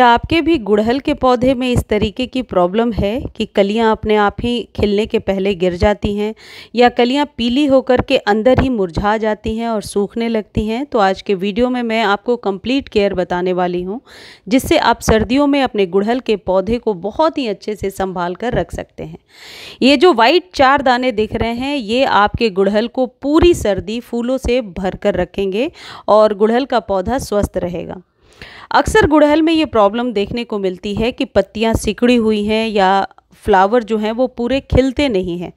क्या आपके भी गुड़हल के पौधे में इस तरीके की प्रॉब्लम है कि कलियां अपने आप ही खिलने के पहले गिर जाती हैं या कलियां पीली होकर के अंदर ही मुरझा जाती हैं और सूखने लगती हैं तो आज के वीडियो में मैं आपको कंप्लीट केयर बताने वाली हूं जिससे आप सर्दियों में अपने गुड़हल के पौधे को बहुत ही अच्छे से संभाल कर रख सकते हैं ये जो वाइट चार दाने दिख रहे हैं ये आपके गुड़हल को पूरी सर्दी फूलों से भर कर रखेंगे और गुड़हल का पौधा स्वस्थ रहेगा अक्सर गुड़हल में ये प्रॉब्लम देखने को मिलती है कि पत्तियाँ सिकड़ी हुई हैं या फ्लावर जो हैं वो पूरे खिलते नहीं हैं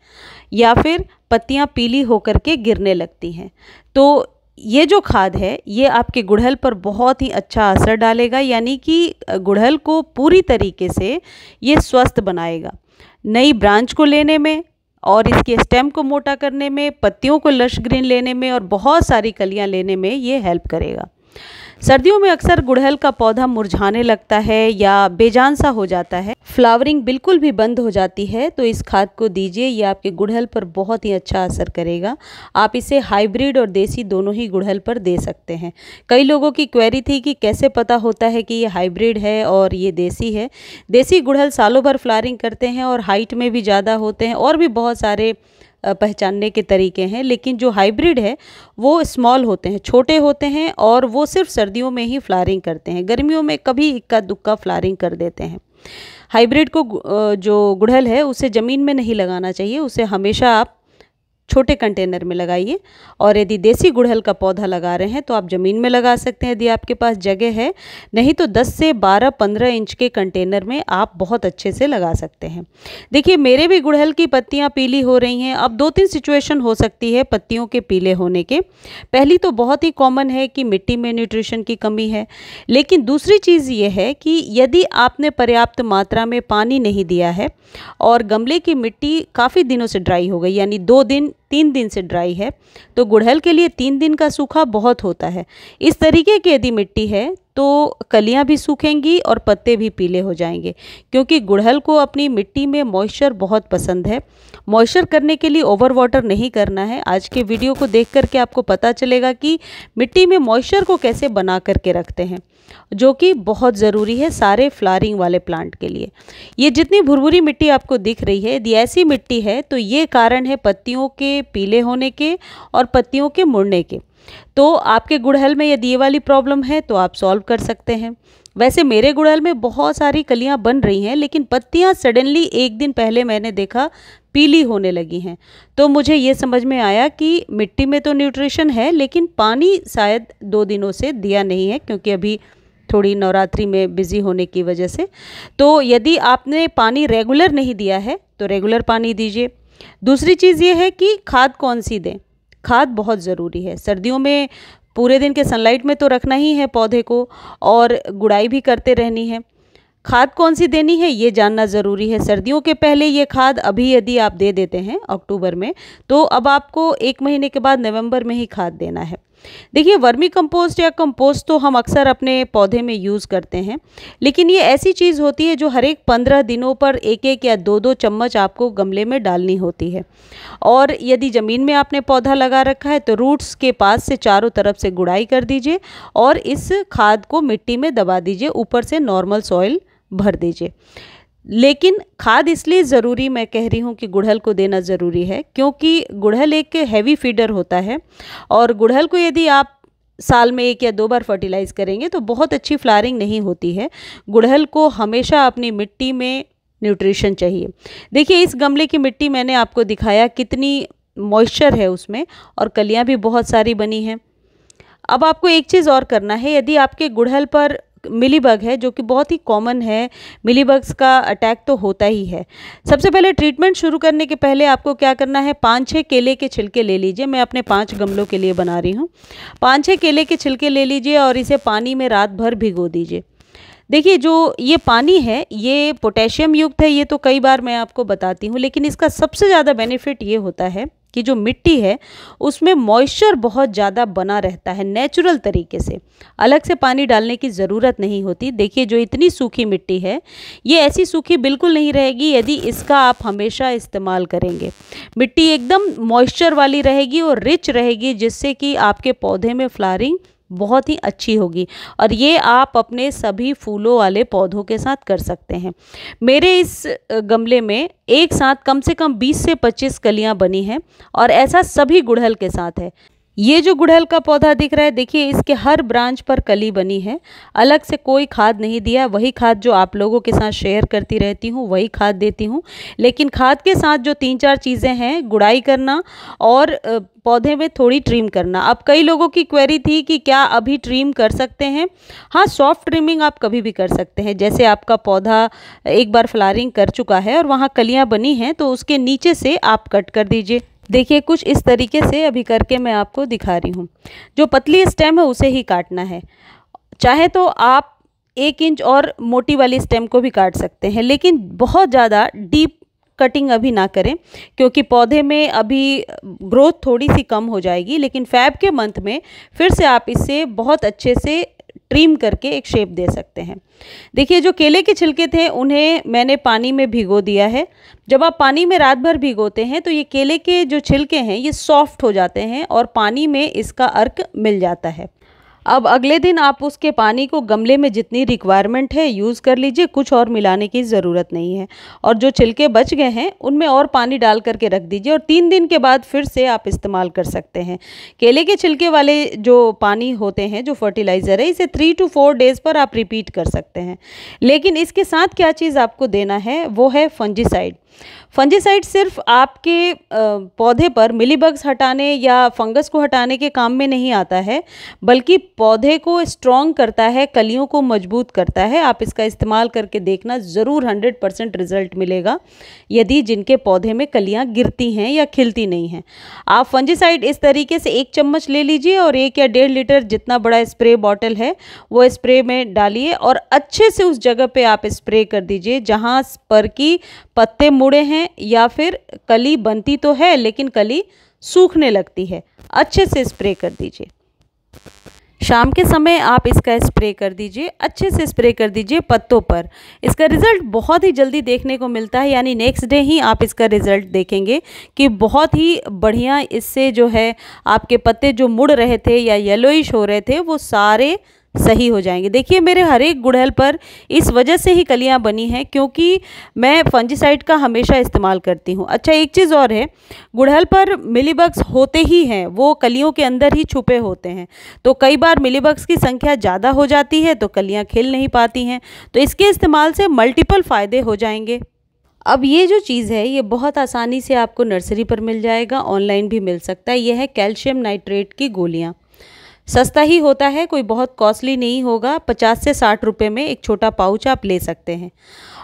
या फिर पत्तियाँ पीली होकर के गिरने लगती हैं तो ये जो खाद है ये आपके गुड़हल पर बहुत ही अच्छा असर डालेगा यानी कि गुड़हल को पूरी तरीके से ये स्वस्थ बनाएगा नई ब्रांच को लेने में और इसके स्टेम को मोटा करने में पत्तियों को लश ग्रीन लेने में और बहुत सारी कलियां लेने में ये हेल्प करेगा सर्दियों में अक्सर गुड़हल का पौधा मुरझाने लगता है या बेजान सा हो जाता है फ्लावरिंग बिल्कुल भी बंद हो जाती है तो इस खाद को दीजिए यह आपके गुड़हल पर बहुत ही अच्छा असर करेगा आप इसे हाइब्रिड और देसी दोनों ही गुड़हल पर दे सकते हैं कई लोगों की क्वेरी थी कि कैसे पता होता है कि ये हाइब्रिड है और ये देसी है देसी गुड़हल सालों भर फ्लावरिंग करते हैं और हाइट में भी ज़्यादा होते हैं और भी बहुत सारे पहचानने के तरीके हैं लेकिन जो हाइब्रिड है वो स्मॉल होते हैं छोटे होते हैं और वो सिर्फ सर्दियों में ही फ्लारिंग करते हैं गर्मियों में कभी इक्का दुक्का फ्लारिंग कर देते हैं हाइब्रिड को जो गुड़हल है उसे ज़मीन में नहीं लगाना चाहिए उसे हमेशा आप छोटे कंटेनर में लगाइए और यदि देसी गुड़हल का पौधा लगा रहे हैं तो आप ज़मीन में लगा सकते हैं यदि आपके पास जगह है नहीं तो 10 से 12 15 इंच के कंटेनर में आप बहुत अच्छे से लगा सकते हैं देखिए मेरे भी गुड़हल की पत्तियाँ पीली हो रही हैं अब दो तीन सिचुएशन हो सकती है पत्तियों के पीले होने के पहली तो बहुत ही कॉमन है कि मिट्टी में न्यूट्रिशन की कमी है लेकिन दूसरी चीज़ ये है कि यदि आपने पर्याप्त मात्रा में पानी नहीं दिया है और गमले की मिट्टी काफ़ी दिनों से ड्राई हो गई यानी दो दिन तीन दिन से ड्राई है तो गुड़हल के लिए तीन दिन का सूखा बहुत होता है इस तरीके की यदि मिट्टी है तो कलियां भी सूखेंगी और पत्ते भी पीले हो जाएंगे क्योंकि गुड़हल को अपनी मिट्टी में मॉइस्चर बहुत पसंद है मॉइस्चर करने के लिए ओवर वाटर नहीं करना है आज के वीडियो को देख करके आपको पता चलेगा कि मिट्टी में मॉइस्चर को कैसे बना करके रखते हैं जो कि बहुत ज़रूरी है सारे फ्लारिंग वाले प्लांट के लिए ये जितनी भुरभुरी मिट्टी आपको दिख रही है यदि ऐसी मिट्टी है तो ये कारण है पत्तियों के पीले होने के और पत्तियों के मुड़ने के तो आपके गुड़हल में यदि ये वाली प्रॉब्लम है तो आप सॉल्व कर सकते हैं वैसे मेरे गुड़हल में बहुत सारी कलियां बन रही हैं लेकिन पत्तियां सडनली एक दिन पहले मैंने देखा पीली होने लगी हैं तो मुझे ये समझ में आया कि मिट्टी में तो न्यूट्रिशन है लेकिन पानी शायद दो दिनों से दिया नहीं है क्योंकि अभी थोड़ी नवरात्रि में बिज़ी होने की वजह से तो यदि आपने पानी रेगुलर नहीं दिया है तो रेगुलर पानी दीजिए दूसरी चीज़ ये है कि खाद कौन सी दें खाद बहुत ज़रूरी है सर्दियों में पूरे दिन के सनलाइट में तो रखना ही है पौधे को और गुड़ाई भी करते रहनी है खाद कौन सी देनी है ये जानना ज़रूरी है सर्दियों के पहले ये खाद अभी यदि आप दे देते हैं अक्टूबर में तो अब आपको एक महीने के बाद नवंबर में ही खाद देना है देखिए वर्मी कंपोस्ट या कंपोस्ट तो हम अक्सर अपने पौधे में यूज़ करते हैं लेकिन ये ऐसी चीज़ होती है जो हर एक पंद्रह दिनों पर एक एक या दो दो चम्मच आपको गमले में डालनी होती है और यदि ज़मीन में आपने पौधा लगा रखा है तो रूट्स के पास से चारों तरफ से गुड़ाई कर दीजिए और इस खाद को मिट्टी में दबा दीजिए ऊपर से नॉर्मल सॉइल भर दीजिए लेकिन खाद इसलिए ज़रूरी मैं कह रही हूँ कि गुड़हल को देना ज़रूरी है क्योंकि गुड़हल एक हैवी फीडर होता है और गुड़हल को यदि आप साल में एक या दो बार फर्टिलाइज करेंगे तो बहुत अच्छी फ्लारिंग नहीं होती है गुड़हल को हमेशा अपनी मिट्टी में न्यूट्रिशन चाहिए देखिए इस गमले की मिट्टी मैंने आपको दिखाया कितनी मॉइस्चर है उसमें और कलियाँ भी बहुत सारी बनी हैं अब आपको एक चीज़ और करना है यदि आपके गुड़हल पर मिली बग है जो कि बहुत ही कॉमन है मिली बग्स का अटैक तो होता ही है सबसे पहले ट्रीटमेंट शुरू करने के पहले आपको क्या करना है पाँच छः केले के छिलके ले लीजिए मैं अपने पाँच गमलों के लिए बना रही हूँ पाँच छः केले के छिलके ले लीजिए और इसे पानी में रात भर भिगो दीजिए देखिए जो ये पानी है ये पोटेशियम युक्त है ये तो कई बार मैं आपको बताती हूँ लेकिन इसका सबसे ज़्यादा बेनिफिट ये होता है कि जो मिट्टी है उसमें मॉइस्चर बहुत ज़्यादा बना रहता है नेचुरल तरीके से अलग से पानी डालने की ज़रूरत नहीं होती देखिए जो इतनी सूखी मिट्टी है ये ऐसी सूखी बिल्कुल नहीं रहेगी यदि इसका आप हमेशा इस्तेमाल करेंगे मिट्टी एकदम मॉइस्चर वाली रहेगी और रिच रहेगी जिससे कि आपके पौधे में फ्लारिंग बहुत ही अच्छी होगी और ये आप अपने सभी फूलों वाले पौधों के साथ कर सकते हैं मेरे इस गमले में एक साथ कम से कम 20 से 25 कलियां बनी हैं और ऐसा सभी गुड़हल के साथ है ये जो गुड़हल का पौधा दिख रहा है देखिए इसके हर ब्रांच पर कली बनी है अलग से कोई खाद नहीं दिया वही खाद जो आप लोगों के साथ शेयर करती रहती हूँ वही खाद देती हूँ लेकिन खाद के साथ जो तीन चार चीज़ें हैं गुड़ाई करना और पौधे में थोड़ी ट्रिम करना अब कई लोगों की क्वेरी थी कि क्या अभी ट्रिम कर सकते हैं हाँ सॉफ्ट ट्रिमिंग आप कभी भी कर सकते हैं जैसे आपका पौधा एक बार फ्लारिंग कर चुका है और वहाँ कलियाँ बनी हैं तो उसके नीचे से आप कट कर दीजिए देखिए कुछ इस तरीके से अभी करके मैं आपको दिखा रही हूँ जो पतली स्टेम है उसे ही काटना है चाहे तो आप एक इंच और मोटी वाली स्टेम को भी काट सकते हैं लेकिन बहुत ज़्यादा डीप कटिंग अभी ना करें क्योंकि पौधे में अभी ग्रोथ थोड़ी सी कम हो जाएगी लेकिन फैब के मंथ में फिर से आप इसे बहुत अच्छे से ट्रीम करके एक शेप दे सकते हैं देखिए जो केले के छिलके थे उन्हें मैंने पानी में भिगो दिया है जब आप पानी में रात भर भिगोते हैं तो ये केले के जो छिलके हैं ये सॉफ्ट हो जाते हैं और पानी में इसका अर्क मिल जाता है अब अगले दिन आप उसके पानी को गमले में जितनी रिक्वायरमेंट है यूज़ कर लीजिए कुछ और मिलाने की ज़रूरत नहीं है और जो छिलके बच गए हैं उनमें और पानी डाल करके रख दीजिए और तीन दिन के बाद फिर से आप इस्तेमाल कर सकते हैं केले के छिलके वाले जो पानी होते हैं जो फर्टिलाइज़र है इसे थ्री टू फोर डेज़ पर आप रिपीट कर सकते हैं लेकिन इसके साथ क्या चीज़ आपको देना है वो है फंजिसाइड फंजीसाइड सिर्फ आपके पौधे पर मिलीबग्स हटाने या फंगस को हटाने के काम में नहीं आता है बल्कि पौधे को स्ट्रॉन्ग करता है कलियों को मजबूत करता है आप इसका इस्तेमाल करके देखना ज़रूर हंड्रेड परसेंट रिजल्ट मिलेगा यदि जिनके पौधे में कलियाँ गिरती हैं या खिलती नहीं हैं आप फंजीसाइड इस तरीके से एक चम्मच ले लीजिए और एक या डेढ़ लीटर जितना बड़ा स्प्रे बॉटल है वो स्प्रे में डालिए और अच्छे से उस जगह पर आप स्प्रे कर दीजिए जहाँ पर कि पत्ते मुड़े हैं हैं या फिर कली बनती तो है लेकिन कली सूखने लगती है अच्छे से स्प्रे कर दीजिए शाम के समय आप इसका स्प्रे कर दीजिए अच्छे से स्प्रे कर दीजिए पत्तों पर इसका रिज़ल्ट बहुत ही जल्दी देखने को मिलता है यानी नेक्स्ट डे ही आप इसका रिज़ल्ट देखेंगे कि बहुत ही बढ़िया इससे जो है आपके पत्ते जो मुड़ रहे थे या येलोइश हो रहे थे वो सारे सही हो जाएंगे देखिए मेरे हर एक गुड़हल पर इस वजह से ही कलियाँ बनी हैं क्योंकि मैं फंजीसाइड का हमेशा इस्तेमाल करती हूँ अच्छा एक चीज़ और है गुड़हल पर मिलीबग्स होते ही हैं वो कलियों के अंदर ही छुपे होते हैं तो कई बार मिलीबग्स की संख्या ज़्यादा हो जाती है तो कलियाँ खिल नहीं पाती हैं तो इसके इस्तेमाल से मल्टीपल फ़ायदे हो जाएंगे अब ये जो चीज़ है ये बहुत आसानी से आपको नर्सरी पर मिल जाएगा ऑनलाइन भी मिल सकता है ये है कैल्शियम नाइट्रेट की गोलियाँ सस्ता ही होता है कोई बहुत कॉस्टली नहीं होगा पचास से साठ रुपये में एक छोटा पाउच आप ले सकते हैं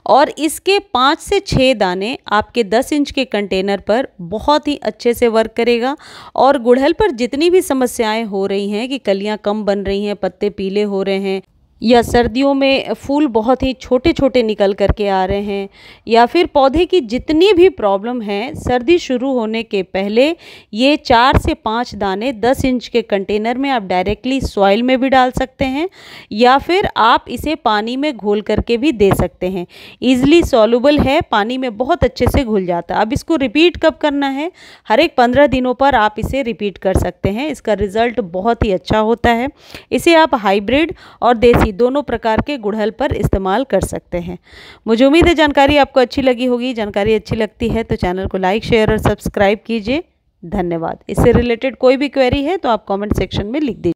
और इसके पाँच से छः दाने आपके दस इंच के कंटेनर पर बहुत ही अच्छे से वर्क करेगा और गुड़हल पर जितनी भी समस्याएं हो रही हैं कि कलियां कम बन रही हैं पत्ते पीले हो रहे हैं या सर्दियों में फूल बहुत ही छोटे छोटे निकल कर के आ रहे हैं या फिर पौधे की जितनी भी प्रॉब्लम है सर्दी शुरू होने के पहले ये चार से पाँच दाने दस इंच के कंटेनर में आप डायरेक्टली सॉइल में भी डाल सकते हैं या फिर आप इसे पानी में घोल करके भी दे सकते हैं ईजिली सॉलुबल है पानी में बहुत अच्छे से घुल जाता है अब इसको रिपीट कब करना है हर एक पंद्रह दिनों पर आप इसे रिपीट कर सकते हैं इसका रिज़ल्ट बहुत ही अच्छा होता है इसे आप हाइब्रिड और देसी मेथी दोनों प्रकार के गुड़हल पर इस्तेमाल कर सकते हैं मुझे उम्मीद है जानकारी आपको अच्छी लगी होगी जानकारी अच्छी लगती है तो चैनल को लाइक शेयर और सब्सक्राइब कीजिए धन्यवाद इससे रिलेटेड कोई भी क्वेरी है तो आप कमेंट सेक्शन में लिख दीजिए